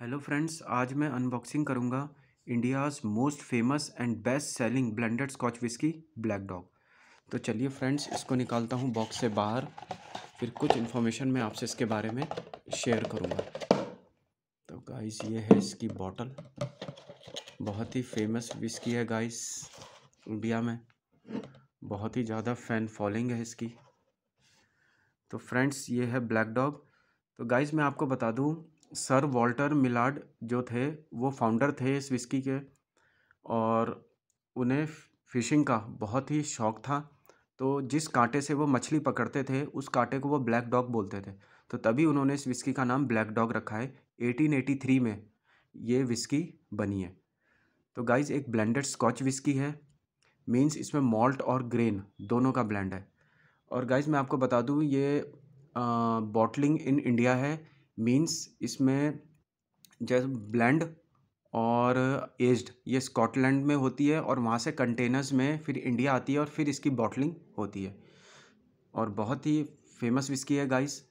hello friends आज मैं unboxing करूंगा India's most famous and best selling blended scotch whisky Black Dog तो चलिए फ्रेंड्स इसको निकालता हूं बॉक्स से बाहर फिर कुछ इन्फॉर्मेशन मैं आपसे इसके बारे में शेयर करूंगा तो गाइस ये है इसकी बॉटल बहुत ही फेमस विस्की है गाइस इंडिया में बहुत ही ज़्यादा फैन फॉलोइंग है इसकी तो फ्रेंड्स ये है ब्लैक डॉग तो गाइज़ मैं आपको बता दूँ सर वॉल्टर मिलाड जो थे वो फाउंडर थे इस विस्की के और उन्हें फ़िशिंग का बहुत ही शौक़ था तो जिस कांटे से वो मछली पकड़ते थे उस कांटे को वो ब्लैक डॉग बोलते थे तो तभी उन्होंने इस विस्की का नाम ब्लैक डॉग रखा है 1883 में ये विस्की बनी है तो गाइज एक ब्लेंडेड स्कॉच विस्की है मीन्स इसमें मॉल्ट और ग्रेन दोनों का ब्लेंड है और गाइज मैं आपको बता दूँ ये बॉटलिंग इन इंडिया है मीन्स इसमें जैसे ब्लेंड और एज्ड ये स्कॉटलैंड में होती है और वहाँ से कंटेनर्स में फिर इंडिया आती है और फिर इसकी बॉटलिंग होती है और बहुत ही फेमस विस्की है गाइस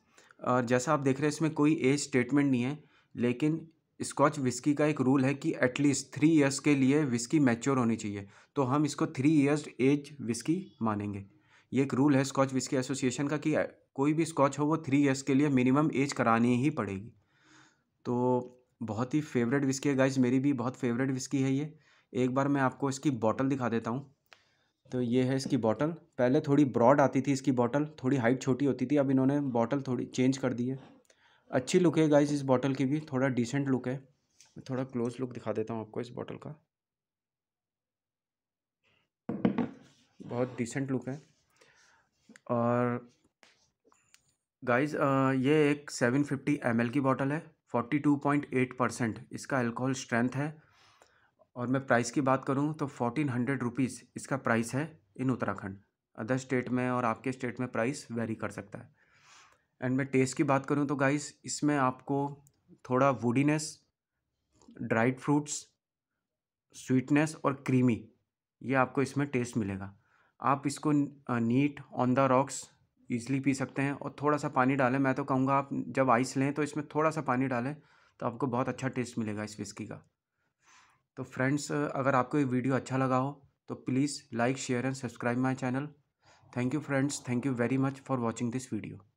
और जैसा आप देख रहे हैं इसमें कोई एज स्टेटमेंट नहीं है लेकिन स्कॉच विस्की का एक रूल है कि एटलीस्ट थ्री ईयर्स के लिए विस्की मैच्योर होनी चाहिए तो हम इसको थ्री ईयर्स एज विस्की मानेंगे ये एक रूल है स्कॉच विस्की एसोसिएशन का कि कोई भी स्कॉच हो वो थ्री ईयर्स के लिए मिनिमम एज करानी ही पड़ेगी तो बहुत ही फेवरेट विस्की है गाइज मेरी भी बहुत फेवरेट विस्की है ये एक बार मैं आपको इसकी बॉटल दिखा देता हूँ तो ये है इसकी बॉटल पहले थोड़ी ब्रॉड आती थी इसकी बॉटल थोड़ी हाइट छोटी होती थी अब इन्होंने बॉटल थोड़ी चेंज कर दी है अच्छी लुक है गाइज इस बॉटल की भी थोड़ा डिसेंट लुक है मैं थोड़ा क्लोज लुक दिखा देता हूँ आपको इस बॉटल का बहुत डिसेंट लुक है और गाइस ये एक 750 ml की बॉटल है 42.8 परसेंट इसका अल्कोहल स्ट्रेंथ है और मैं प्राइस की बात करूँ तो फोर्टीन हंड्रेड रुपीज़ इसका प्राइस है इन उत्तराखंड अदर स्टेट में और आपके स्टेट में प्राइस वेरी कर सकता है एंड मैं टेस्ट की बात करूँ तो गाइस इसमें आपको थोड़ा वुडीनेस ड्राइड फ्रूट्स स्वीटनेस और क्रीमी ये आपको इसमें टेस्ट मिलेगा आप इसको neat on the rocks easily पी सकते हैं और थोड़ा सा पानी डालें मैं तो कहूँगा आप जब आइस लें तो इसमें थोड़ा सा पानी डालें तो आपको बहुत अच्छा टेस्ट मिलेगा इस विस्की का तो फ्रेंड्स अगर आपको ये वीडियो अच्छा लगा हो तो please like share and subscribe my channel thank you friends thank you very much for watching this video